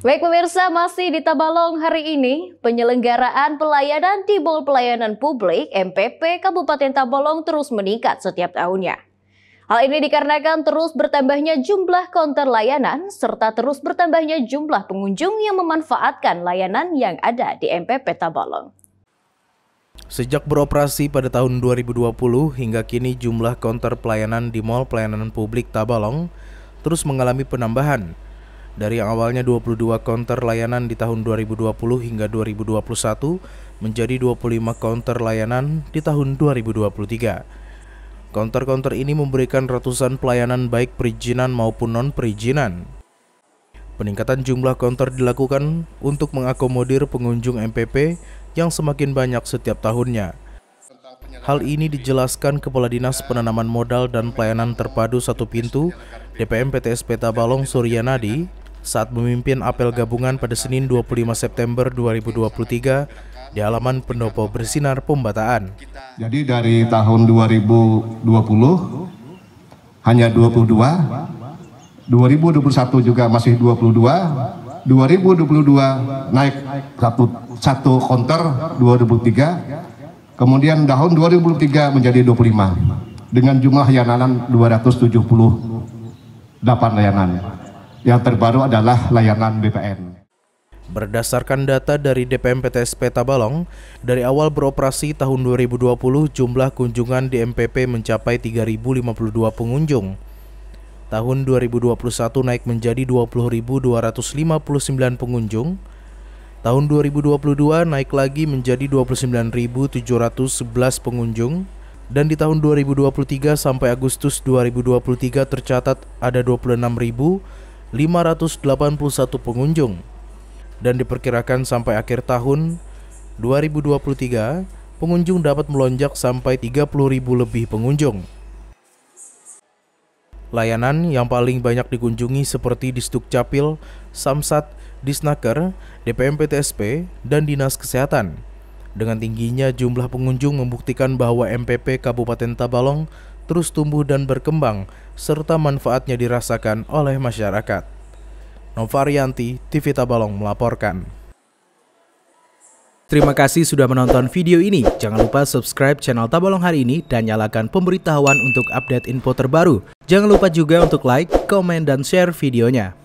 Baik pemirsa, masih di Tabalong hari ini, penyelenggaraan pelayanan di Bol Pelayanan Publik MPP Kabupaten Tabalong terus meningkat setiap tahunnya. Hal ini dikarenakan terus bertambahnya jumlah konter layanan serta terus bertambahnya jumlah pengunjung yang memanfaatkan layanan yang ada di MPP Tabalong. Sejak beroperasi pada tahun 2020 hingga kini jumlah konter pelayanan di Mall Pelayanan Publik Tabalong terus mengalami penambahan dari yang awalnya 22 counter layanan di tahun 2020 hingga 2021 menjadi 25 counter layanan di tahun 2023. Counter-counter ini memberikan ratusan pelayanan baik perizinan maupun non-perizinan. Peningkatan jumlah counter dilakukan untuk mengakomodir pengunjung MPP yang semakin banyak setiap tahunnya. Hal ini dijelaskan Kepala Dinas Penanaman Modal dan Pelayanan Terpadu Satu Pintu DPM PTSP Tabalong Balong Suryanadi saat memimpin apel gabungan pada Senin 25 September 2023 di halaman Pendopo Bersinar Pembataan. Jadi dari tahun 2020 hanya 22, 2021 juga masih 22, 2022 naik satu, satu konter 2023, kemudian tahun 2023 menjadi 25 dengan jumlah layanan 278 layanan. Yang terbaru adalah layanan BPN. Berdasarkan data dari DPM PTSP Tabalong, dari awal beroperasi tahun 2020 jumlah kunjungan di MPP mencapai 3.052 pengunjung. Tahun 2021 naik menjadi 20.259 pengunjung. Tahun 2022 naik lagi menjadi 29.711 pengunjung. Dan di tahun 2023 sampai Agustus 2023 tercatat ada 26.000 581 pengunjung dan diperkirakan sampai akhir tahun 2023 pengunjung dapat melonjak sampai 30.000 lebih pengunjung. Layanan yang paling banyak dikunjungi seperti di capil, Samsat, Disnaker, DPMPTSP, dan Dinas Kesehatan. Dengan tingginya jumlah pengunjung membuktikan bahwa MPP Kabupaten Tabalong terus tumbuh dan berkembang serta manfaatnya dirasakan oleh masyarakat. Novarianti, TV Tabalong melaporkan. Terima kasih sudah menonton video ini. Jangan lupa subscribe channel Tabalong hari ini dan nyalakan pemberitahuan untuk update info terbaru. Jangan lupa juga untuk like, komen, dan share videonya.